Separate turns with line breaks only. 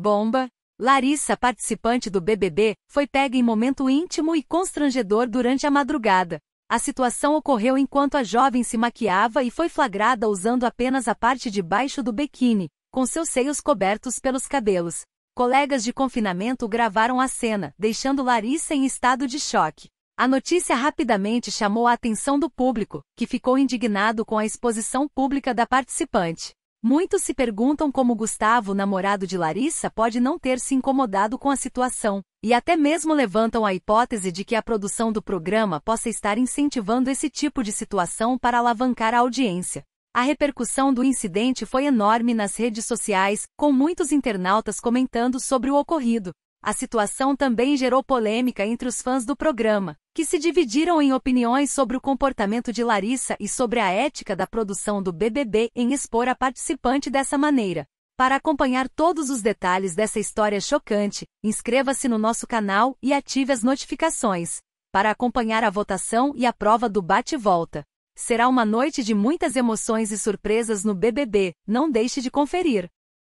Bomba! Larissa, participante do BBB, foi pega em momento íntimo e constrangedor durante a madrugada. A situação ocorreu enquanto a jovem se maquiava e foi flagrada usando apenas a parte de baixo do biquíni, com seus seios cobertos pelos cabelos. Colegas de confinamento gravaram a cena, deixando Larissa em estado de choque. A notícia rapidamente chamou a atenção do público, que ficou indignado com a exposição pública da participante. Muitos se perguntam como Gustavo, namorado de Larissa, pode não ter se incomodado com a situação, e até mesmo levantam a hipótese de que a produção do programa possa estar incentivando esse tipo de situação para alavancar a audiência. A repercussão do incidente foi enorme nas redes sociais, com muitos internautas comentando sobre o ocorrido. A situação também gerou polêmica entre os fãs do programa, que se dividiram em opiniões sobre o comportamento de Larissa e sobre a ética da produção do BBB em expor a participante dessa maneira. Para acompanhar todos os detalhes dessa história chocante, inscreva-se no nosso canal e ative as notificações. Para acompanhar a votação e a prova do bate-volta. Será uma noite de muitas emoções e surpresas no BBB, não deixe de conferir.